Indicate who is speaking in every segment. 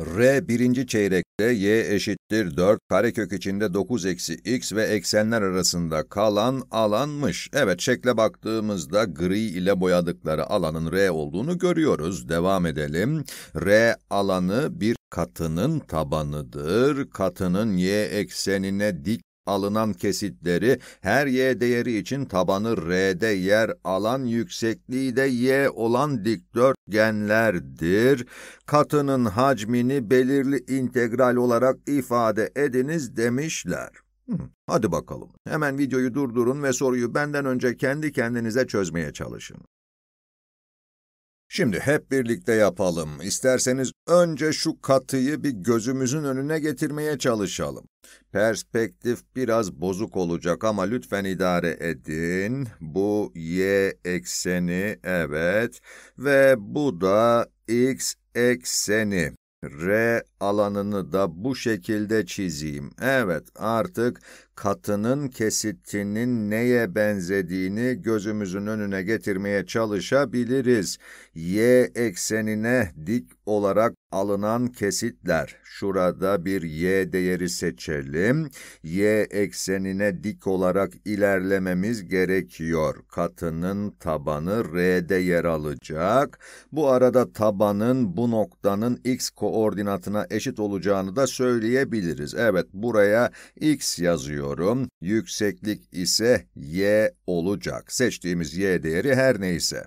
Speaker 1: R birinci çeyrekte y eşittir 4 karekök içinde 9 eksi x ve eksenler arasında kalan alanmış. Evet şekle baktığımızda gri ile boyadıkları alanın R olduğunu görüyoruz. Devam edelim. R alanı bir katının tabanıdır. Katının y eksenine dik alınan kesitleri her y değeri için tabanı r'de yer alan yüksekliği de y olan dikdörtgenlerdir. Katının hacmini belirli integral olarak ifade ediniz demişler. Hadi bakalım. Hemen videoyu durdurun ve soruyu benden önce kendi kendinize çözmeye çalışın. Şimdi hep birlikte yapalım. İsterseniz önce şu katıyı bir gözümüzün önüne getirmeye çalışalım. Perspektif biraz bozuk olacak ama lütfen idare edin. Bu y ekseni, evet. Ve bu da x ekseni. R alanını da bu şekilde çizeyim. Evet, artık katının kesitinin neye benzediğini gözümüzün önüne getirmeye çalışabiliriz. Y eksenine dik olarak alınan kesitler. Şurada bir y değeri seçelim. Y eksenine dik olarak ilerlememiz gerekiyor. Katının tabanı r'de yer alacak. Bu arada tabanın bu noktanın x koordinatına eşit olacağını da söyleyebiliriz. Evet buraya x yazıyorum. Yükseklik ise y olacak. Seçtiğimiz y değeri her neyse.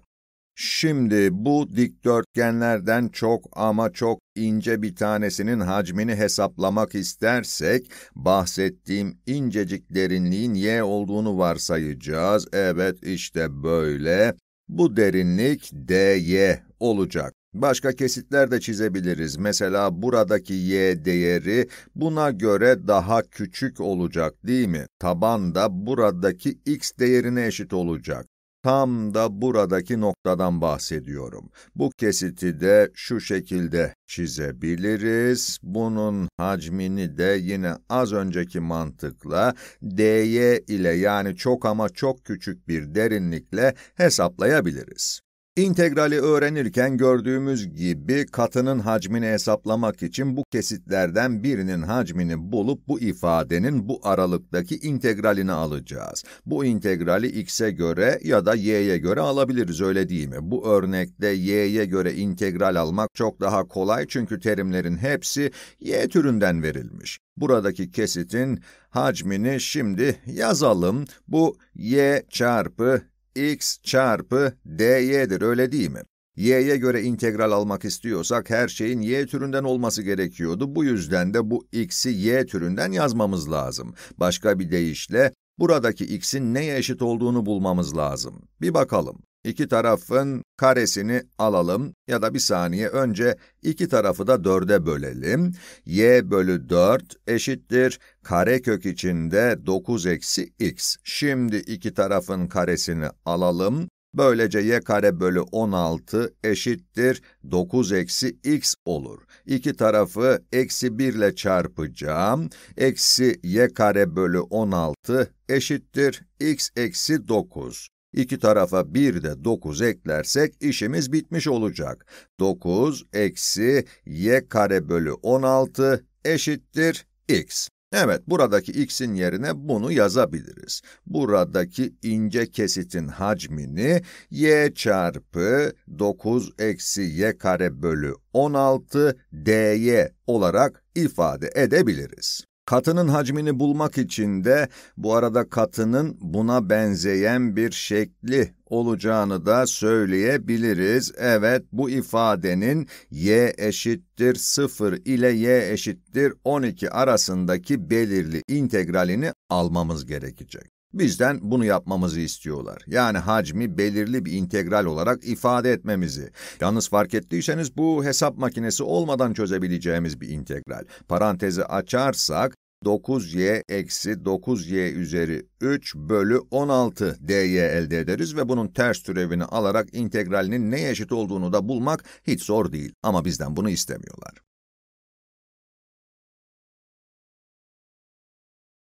Speaker 1: Şimdi bu dikdörtgenlerden çok ama çok ince bir tanesinin hacmini hesaplamak istersek, bahsettiğim incecik derinliğin y olduğunu varsayacağız. Evet işte böyle. Bu derinlik dy olacak. Başka kesitler de çizebiliriz. Mesela buradaki y değeri buna göre daha küçük olacak değil mi? Taban da buradaki x değerine eşit olacak. Tam da buradaki noktadan bahsediyorum. Bu kesiti de şu şekilde çizebiliriz. Bunun hacmini de yine az önceki mantıkla dy ile yani çok ama çok küçük bir derinlikle hesaplayabiliriz. İntegrali öğrenirken gördüğümüz gibi katının hacmini hesaplamak için bu kesitlerden birinin hacmini bulup bu ifadenin bu aralıktaki integralini alacağız. Bu integrali x'e göre ya da y'ye göre alabiliriz öyle değil mi? Bu örnekte y'ye göre integral almak çok daha kolay çünkü terimlerin hepsi y türünden verilmiş. Buradaki kesitin hacmini şimdi yazalım. Bu y çarpı x çarpı dy'dir öyle değil mi? y'ye göre integral almak istiyorsak her şeyin y türünden olması gerekiyordu. Bu yüzden de bu x'i y türünden yazmamız lazım. Başka bir deyişle buradaki x'in neye eşit olduğunu bulmamız lazım. Bir bakalım. İki tarafın karesini alalım ya da bir saniye önce iki tarafı da dörde bölelim. y bölü 4 eşittir karekök içinde 9 eksi x. Şimdi iki tarafın karesini alalım. Böylece y kare bölü 16 eşittir 9 eksi x olur. İki tarafı eksi 1 ile çarpacağım. Eksi y kare bölü 16 eşittir x eksi 9. İki tarafa bir de 9 eklersek işimiz bitmiş olacak. 9 eksi y kare bölü 16 eşittir x. Evet, buradaki x'in yerine bunu yazabiliriz. Buradaki ince kesitin hacmini y çarpı 9 eksi y kare bölü 16 dy olarak ifade edebiliriz. Katının hacmini bulmak için de bu arada katının buna benzeyen bir şekli olacağını da söyleyebiliriz. Evet bu ifadenin y eşittir 0 ile y eşittir 12 arasındaki belirli integralini almamız gerekecek. Bizden bunu yapmamızı istiyorlar. Yani hacmi belirli bir integral olarak ifade etmemizi. Yalnız fark ettiyseniz bu hesap makinesi olmadan çözebileceğimiz bir integral. Parantezi açarsak 9y eksi 9y üzeri 3 bölü 16 dy elde ederiz ve bunun ters türevini alarak integralinin ne eşit olduğunu da bulmak hiç zor değil. Ama bizden bunu istemiyorlar.